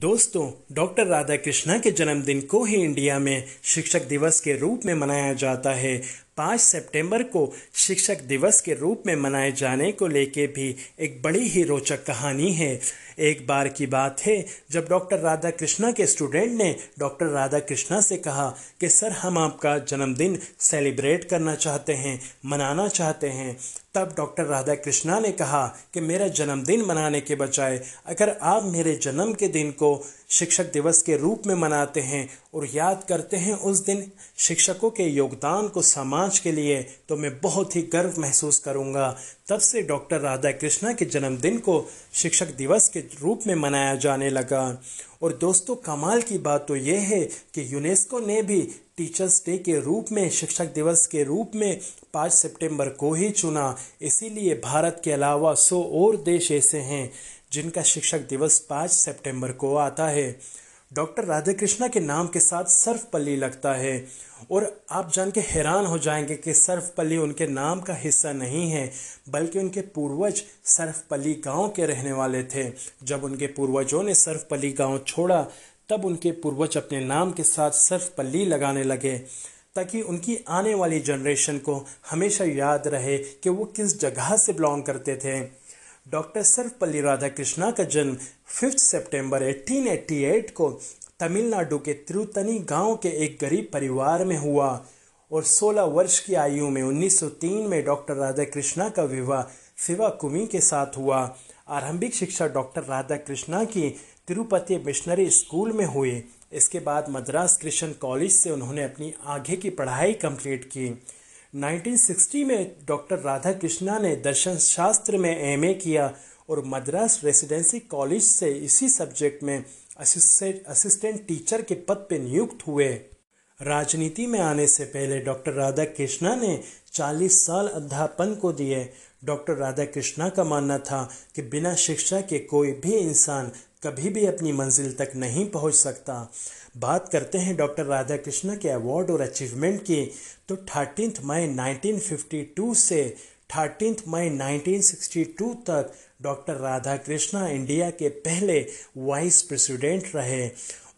दोस्तों डॉक्टर राधा कृष्णा के जन्मदिन को ही इंडिया में शिक्षक दिवस के रूप में मनाया जाता है पाँच सितंबर को शिक्षक दिवस के रूप में मनाए जाने को लेके भी एक बड़ी ही रोचक कहानी है एक बार की बात है जब डॉक्टर राधा कृष्णा के स्टूडेंट ने डॉक्टर राधा कृष्णा से कहा कि सर हम आपका जन्मदिन सेलिब्रेट करना चाहते हैं मनाना चाहते हैं तब डॉक्टर राधा कृष्णा ने कहा कि मेरा जन्मदिन मनाने के बजाय अगर आप मेरे जन्म के दिन को शिक्षक दिवस के रूप में मनाते हैं और याद करते हैं उस दिन शिक्षकों के योगदान को समाज के लिए तो मैं बहुत ही गर्व महसूस करूंगा तब से डॉक्टर राधा कृष्णा के जन्मदिन को शिक्षक दिवस के रूप में मनाया जाने लगा और दोस्तों कमाल की बात तो यह है कि यूनेस्को ने भी टीचर्स डे के रूप में शिक्षक दिवस के रूप में पाँच सितंबर को ही चुना इसीलिए भारत के अलावा सौ और देश ऐसे हैं जिनका शिक्षक दिवस पाँच सितंबर को आता है डॉक्टर राधे कृष्णा के नाम के साथ सर्वपल्ली लगता है और आप जान के हैरान हो जाएंगे कि सर्वपल्ली उनके नाम का हिस्सा नहीं है बल्कि उनके पूर्वज सर्वपल्ली गांव के रहने वाले थे जब उनके पूर्वजों ने सर्वपल्ली गांव छोड़ा तब उनके पूर्वज अपने नाम के साथ सर्वपल्ली लगाने लगे ताकि उनकी आने वाली जनरेशन को हमेशा याद रहे कि वो किस जगह से बिलोंग करते थे डॉक्टर सर्वपल्ली राधाकृष्णा का जन्म 5 सितंबर 1888 को तमिलनाडु के त्रुतनी गांव के एक गरीब परिवार में हुआ और 16 वर्ष की आयु में 1903 में डॉक्टर राधाकृष्णा का विवाह शिवा कुमी के साथ हुआ आरंभिक शिक्षा डॉक्टर राधाकृष्णा की तिरुपति मिशनरी स्कूल में हुई इसके बाद मद्रास क्रिश्चियन कॉलेज से उन्होंने अपनी आगे की पढ़ाई कंप्लीट की 1960 में डॉक्टर राधा कृष्णा ने दर्शन शास्त्र में एम किया और मद्रास रेसिडेंसी कॉलेज से इसी सब्जेक्ट में असिस्टेंट टीचर के पद पर नियुक्त हुए राजनीति में आने से पहले डॉक्टर राधा कृष्णा ने 40 साल अध्यापन को दिए डॉक्टर राधा कृष्णा का मानना था कि बिना शिक्षा के कोई भी इंसान कभी भी अपनी मंजिल तक नहीं पहुंच सकता बात करते हैं डॉक्टर राधा कृष्णा के अवार्ड और अचीवमेंट की तो थर्टीन मई 1952 से थर्टीन मई 1962 तक डॉक्टर राधा कृष्णा इंडिया के पहले वाइस प्रेसिडेंट रहे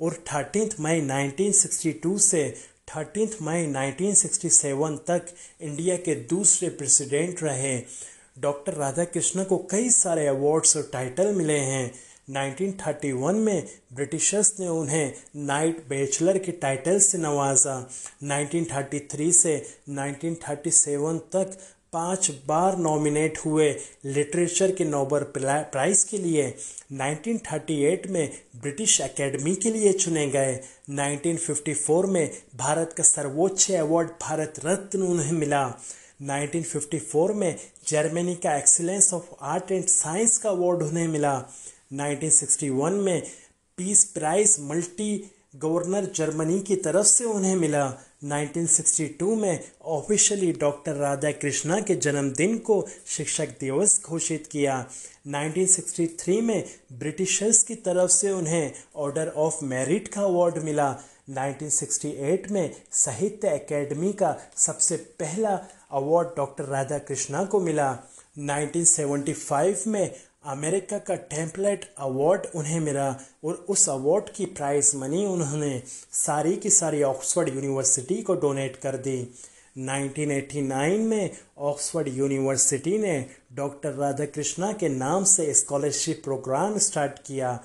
और थर्टीन मई 1962 से थर्टीन मई 1967 तक इंडिया के दूसरे प्रेसिडेंट रहे डॉक्टर राधा कृष्णा को कई सारे अवार्ड्स और टाइटल मिले हैं 1931 में ब्रिटिशर्स ने उन्हें नाइट बैचलर के टाइटल से नवाजा 1933 से 1937 तक पांच बार नॉमिनेट हुए लिटरेचर के नोबल प्राइज के लिए 1938 में ब्रिटिश एकेडमी के लिए चुने गए 1954 में भारत का सर्वोच्च अवार्ड भारत रत्न उन्हें मिला 1954 में जर्मनी का excellence of art and science का अवार्ड उन्हें मिला 1961 में पीस प्राइज मल्टी गवर्नर जर्मनी की तरफ से उन्हें मिला 1962 में ऑफिशियली डॉक्टर राधा कृष्णा के जन्मदिन को शिक्षक दिवस घोषित किया 1963 में ब्रिटिशर्स की तरफ से उन्हें ऑर्डर ऑफ मेरिट का अवार्ड मिला 1968 में साहित्य एकेडमी का सबसे पहला अवार्ड डॉक्टर राधा कृष्णा को मिला 1975 में अमेरिका का टेम्पलेट अवार्ड उन्हें मिला और उस अवार्ड की प्राइज मनी उन्होंने सारी की सारी ऑक्सफोर्ड यूनिवर्सिटी को डोनेट कर दी 1989 में ऑक्सफोर्ड यूनिवर्सिटी ने डॉक्टर राधा कृष्णा के नाम से स्कॉलरशिप प्रोग्राम स्टार्ट किया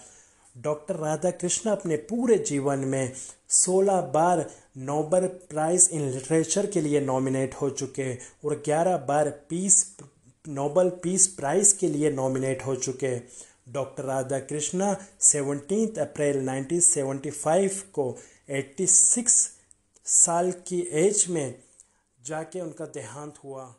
डॉक्टर राधा कृष्णा अपने पूरे जीवन में 16 बार नोबल प्राइज़ इन लिटरेचर के लिए नॉमिनेट हो चुके और 11 बार पीस नोबल पीस प्राइज़ के लिए नॉमिनेट हो चुके doctor Radha Krishna seventeen April 1975 को 86 साल की एज में जाके उनका देहांत हुआ